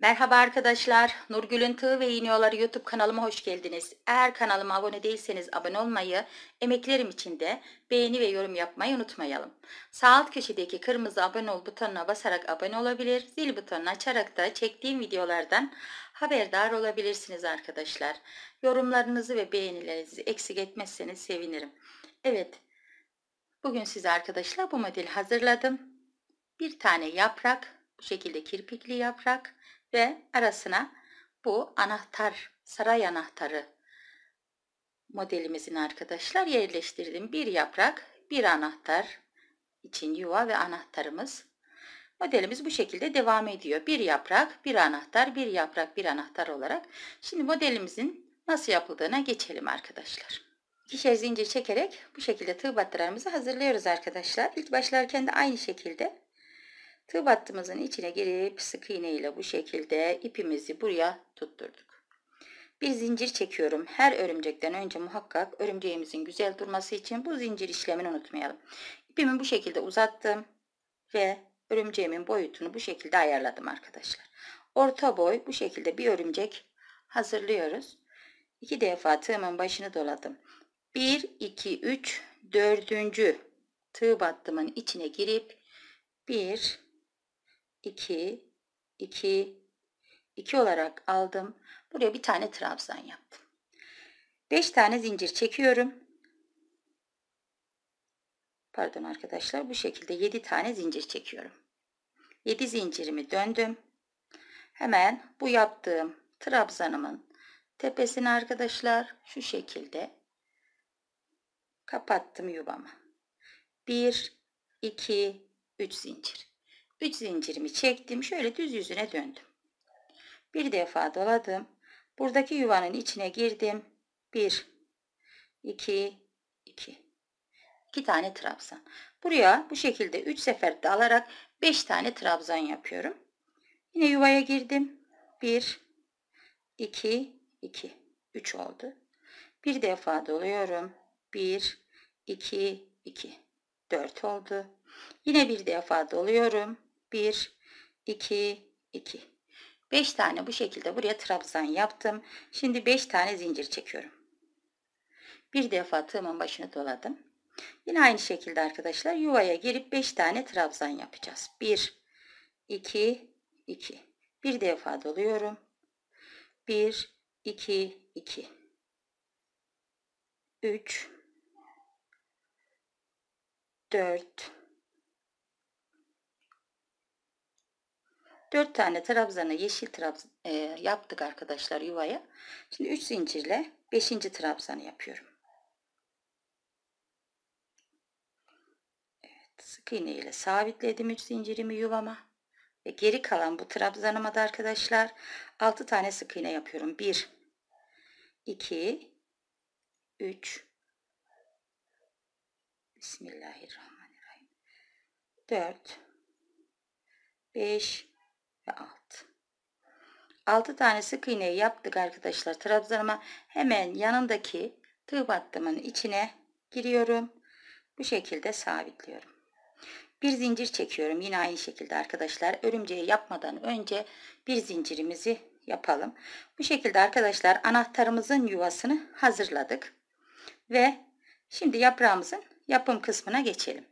Merhaba arkadaşlar, Nurgül'ün Tığ ve İğniyoları YouTube kanalıma hoş geldiniz. Eğer kanalıma abone değilseniz abone olmayı, emeklerim için de beğeni ve yorum yapmayı unutmayalım. Sağ alt köşedeki kırmızı abone ol butonuna basarak abone olabilir, zil butonunu açarak da çektiğim videolardan haberdar olabilirsiniz arkadaşlar. Yorumlarınızı ve beğenilerinizi eksik etmezseniz sevinirim. Evet, bugün size arkadaşlar bu modeli hazırladım. Bir tane yaprak, bu şekilde kirpikli yaprak ve arasına bu anahtar, saray anahtarı modelimizin arkadaşlar yerleştirdim. Bir yaprak, bir anahtar için yuva ve anahtarımız. Modelimiz bu şekilde devam ediyor. Bir yaprak, bir anahtar, bir yaprak, bir anahtar olarak. Şimdi modelimizin nasıl yapıldığına geçelim arkadaşlar. İkişer zincir çekerek bu şekilde tığ battıralarımızı hazırlıyoruz arkadaşlar. İlk başlarken de aynı şekilde Tığ battığımızın içine girip sık iğne ile bu şekilde ipimizi buraya tutturduk. Bir zincir çekiyorum. Her örümcekten önce muhakkak örümceğimizin güzel durması için bu zincir işlemini unutmayalım. İpimi bu şekilde uzattım ve örümceğimin boyutunu bu şekilde ayarladım arkadaşlar. Orta boy bu şekilde bir örümcek hazırlıyoruz. İki defa tığımın başını doladım. 1, 2, 3, 4. tığ battımın içine girip 1, 2, 2, 2 olarak aldım. Buraya bir tane trabzan yaptım. 5 tane zincir çekiyorum. Pardon arkadaşlar bu şekilde 7 tane zincir çekiyorum. 7 zincirimi döndüm. Hemen bu yaptığım trabzanımın tepesini arkadaşlar şu şekilde kapattım yuvamı. 1, 2, 3 zincir. 3 zincirimi çektim. Şöyle düz yüzüne döndüm. Bir defa doladım. Buradaki yuvanın içine girdim. 1 2 2 2 tane trabzan. Buraya bu şekilde 3 sefer dalarak 5 tane trabzan yapıyorum. Yine yuvaya girdim. 1 2 2 3 oldu. Bir defa doluyorum. 1 2 2 4 oldu. Yine bir defa doluyorum. 1, 2, 2. 5 tane bu şekilde buraya trabzan yaptım. Şimdi 5 tane zincir çekiyorum. Bir defa tığımın başını doladım. Yine aynı şekilde arkadaşlar yuvaya girip 5 tane trabzan yapacağız. 1, 2, 2. Bir defa doluyorum. 1, 2, 2. 3, 4, 4 tane trabzanı yeşil trabzan e, yaptık arkadaşlar yuvaya. Şimdi 3 zincirle 5. trabzanı yapıyorum. Evet, sık iğne ile sabitledim 3 zincirimi yuvama. Ve geri kalan bu trabzanıma da arkadaşlar 6 tane sık iğne yapıyorum. 1 2 3 Bismillahirrahmanirrahim. 4 5 ve alt. 6 tane sık iğneyi yaptık arkadaşlar trabzanıma hemen yanındaki tığ battımın içine giriyorum bu şekilde sabitliyorum bir zincir çekiyorum yine aynı şekilde arkadaşlar örümceği yapmadan önce bir zincirimizi yapalım bu şekilde arkadaşlar anahtarımızın yuvasını hazırladık ve şimdi yaprağımızın yapım kısmına geçelim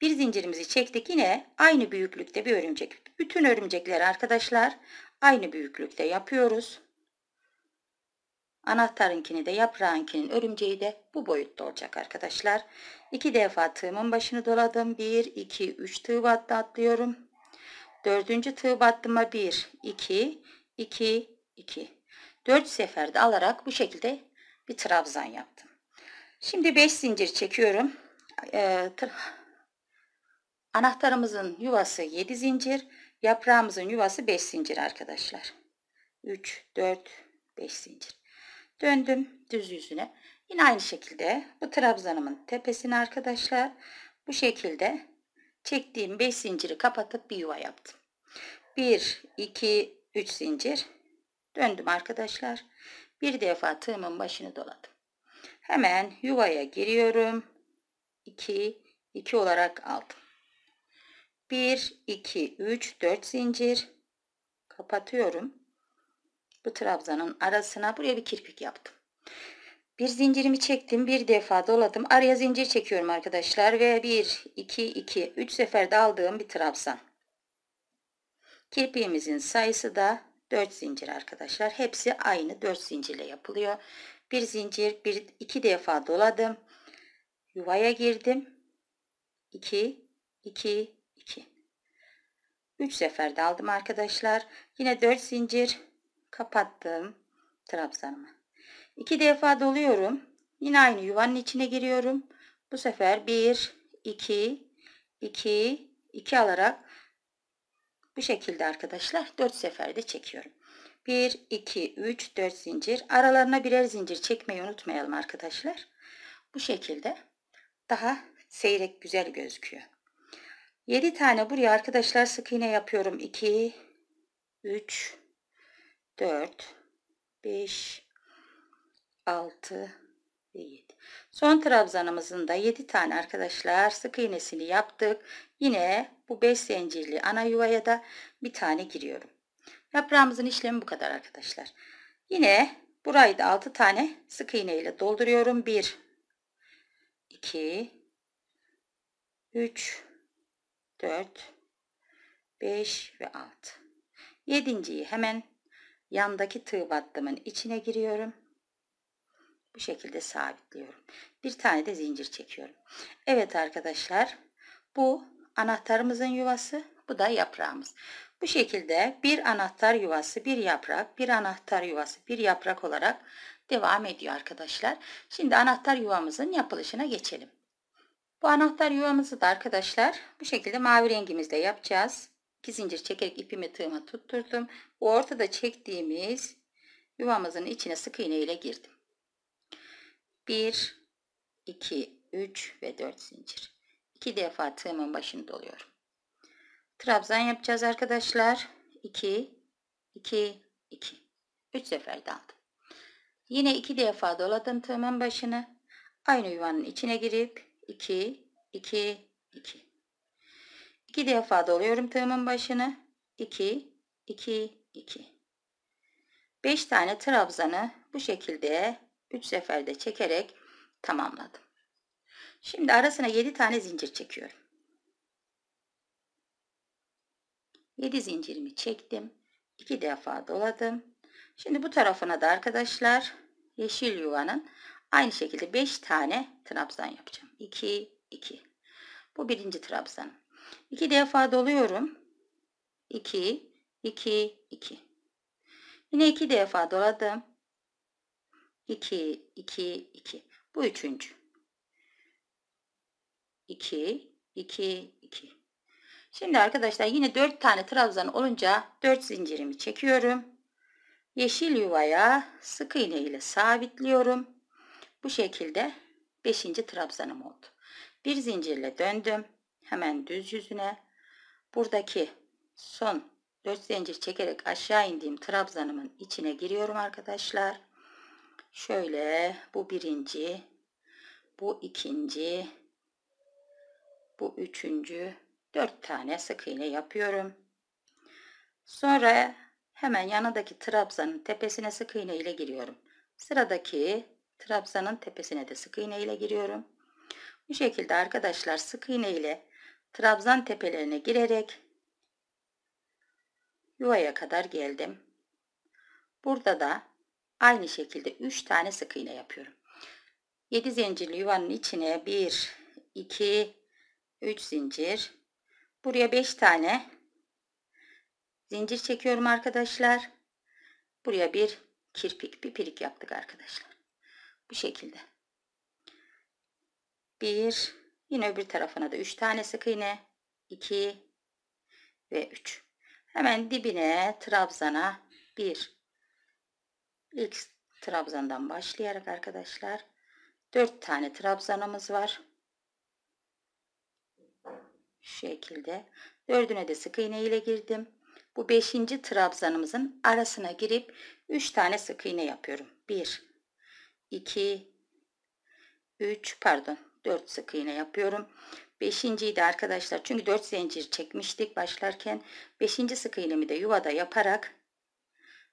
bir zincirimizi çektik yine aynı büyüklükte bir örümcek bütün örümcekleri arkadaşlar aynı büyüklükte yapıyoruz. Anahtarınkini de yaprağınkinin örümceği de bu boyutta olacak arkadaşlar. İki defa tığımın başını doladım. 1, 2, 3 tığ battı atlıyorum. Dördüncü tığ battıma 1, 2, 2, 2. 4 seferde alarak bu şekilde bir trabzan yaptım. Şimdi 5 zincir çekiyorum. Ee, anahtarımızın yuvası 7 zincir. Yaprağımızın yuvası 5 zincir arkadaşlar. 3, 4, 5 zincir. Döndüm düz yüzüne. Yine aynı şekilde bu trabzanımın tepesini arkadaşlar bu şekilde çektiğim 5 zinciri kapatıp bir yuva yaptım. 1, 2, 3 zincir. Döndüm arkadaşlar. Bir defa tığımın başını doladım. Hemen yuvaya giriyorum. 2, 2 olarak aldım. 1, 2, 3, 4 zincir. Kapatıyorum. Bu trabzanın arasına buraya bir kirpik yaptım. Bir zincirimi çektim. Bir defa doladım. Araya zincir çekiyorum arkadaşlar. Ve 1, 2, 2, 3 seferde aldığım bir trabzan. Kirpiğimizin sayısı da 4 zincir arkadaşlar. Hepsi aynı 4 zincirle yapılıyor. Bir zincir, bir, iki defa doladım. Yuvaya girdim. 2, 2, 3 sefer aldım arkadaşlar. Yine 4 zincir kapattım trabzanımı. 2 defa doluyorum. Yine aynı yuvanın içine giriyorum. Bu sefer 1 2 2 2 alarak bu şekilde arkadaşlar 4 seferde çekiyorum. 1 2 3 4 zincir. Aralarına birer zincir çekmeyi unutmayalım arkadaşlar. Bu şekilde daha seyrek güzel gözüküyor. 7 tane buraya arkadaşlar sık iğne yapıyorum. 2, 3, 4, 5, 6 ve 7. Son trabzanımızın da 7 tane arkadaşlar sık iğnesini yaptık. Yine bu 5 zincirli ana yuvaya da bir tane giriyorum. Yaprağımızın işlemi bu kadar arkadaşlar. Yine burayı da 6 tane sık iğne ile dolduruyorum. 1, 2, 3, 4, 5 ve 6. Yedinciyi hemen yandaki tığ battımın içine giriyorum. Bu şekilde sabitliyorum. Bir tane de zincir çekiyorum. Evet arkadaşlar bu anahtarımızın yuvası bu da yaprağımız. Bu şekilde bir anahtar yuvası bir yaprak bir anahtar yuvası bir yaprak olarak devam ediyor arkadaşlar. Şimdi anahtar yuvamızın yapılışına geçelim. Bu anahtar yuvamızı da arkadaşlar bu şekilde mavi rengimizle yapacağız. 2 zincir çekerek ipimi tığıma tutturdum. Bu ortada çektiğimiz yuvamızın içine sık iğne ile girdim. 1, 2, 3 ve 4 zincir. 2 defa tığımın başını doluyorum. Trabzan yapacağız arkadaşlar. 2, 2, 2. 3 sefer daldım. Yine 2 defa doladım tığımın başını. Aynı yuvanın içine girip 2, 2, 2. 2 defa doluyorum tığımın başını. 2, 2, 2. 5 tane trabzanı bu şekilde 3 seferde çekerek tamamladım. Şimdi arasına 7 tane zincir çekiyorum. 7 zincirimi çektim. 2 defa doladım. Şimdi bu tarafına da arkadaşlar yeşil yuvanın Aynı şekilde 5 tane trabzan yapacağım. 2, 2. Bu birinci trabzan. 2 defa doluyorum. 2, 2, 2. Yine 2 defa doladım. 2, 2, 2. Bu üçüncü. 2, 2, 2. Şimdi arkadaşlar yine 4 tane trabzan olunca 4 zincirimi çekiyorum. Yeşil yuvaya sık iğne ile sabitliyorum. Bu şekilde 5. trabzanım oldu. Bir zincirle döndüm. Hemen düz yüzüne. Buradaki son 4 zincir çekerek aşağı indiğim trabzanımın içine giriyorum arkadaşlar. Şöyle bu birinci, bu ikinci, bu üçüncü, dört tane sık iğne yapıyorum. Sonra hemen yanındaki trabzanın tepesine sık iğne ile giriyorum. Sıradaki trabzanın tepesine de sık iğne ile giriyorum. Bu şekilde arkadaşlar sık iğne ile trabzan tepelerine girerek yuvaya kadar geldim. Burada da aynı şekilde 3 tane sık iğne yapıyorum. 7 zincirli yuvanın içine 1 2 3 zincir. Buraya 5 tane zincir çekiyorum arkadaşlar. Buraya bir kirpik, bir pirik yaptık arkadaşlar. Bu şekilde. Bir. Yine öbür tarafına da üç tane sık iğne. iki ve üç. Hemen dibine trabzana bir. İlk trabzandan başlayarak arkadaşlar dört tane trabzanımız var. Şu şekilde. Dördüne de sık iğne ile girdim. Bu beşinci trabzanımızın arasına girip üç tane sık iğne yapıyorum. Bir. 2 3 pardon 4 sık iğne yapıyorum. 5. 5.'ydi arkadaşlar. Çünkü 4 zincir çekmiştik başlarken. 5. sık iğnemi de yuvada yaparak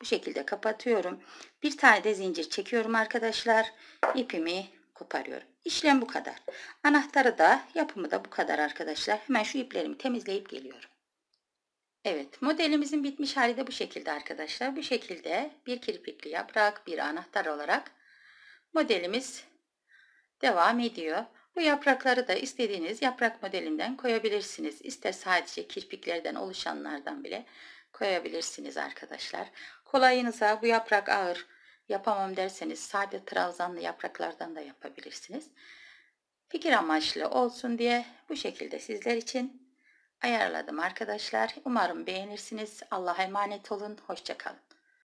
bu şekilde kapatıyorum. Bir tane de zincir çekiyorum arkadaşlar. İpimi koparıyorum. İşlem bu kadar. Anahtarı da yapımı da bu kadar arkadaşlar. Hemen şu iplerimi temizleyip geliyorum. Evet modelimizin bitmiş hali de bu şekilde arkadaşlar. Bu şekilde bir kirpikli yaprak bir anahtar olarak modelimiz devam ediyor. Bu yaprakları da istediğiniz yaprak modelinden koyabilirsiniz. İster sadece kirpiklerden oluşanlardan bile koyabilirsiniz arkadaşlar. Kolayınıza bu yaprak ağır yapamam derseniz sade trabzanlı yapraklardan da yapabilirsiniz. Fikir amaçlı olsun diye bu şekilde sizler için ayarladım arkadaşlar. Umarım beğenirsiniz. Allah'a emanet olun. Hoşçakalın.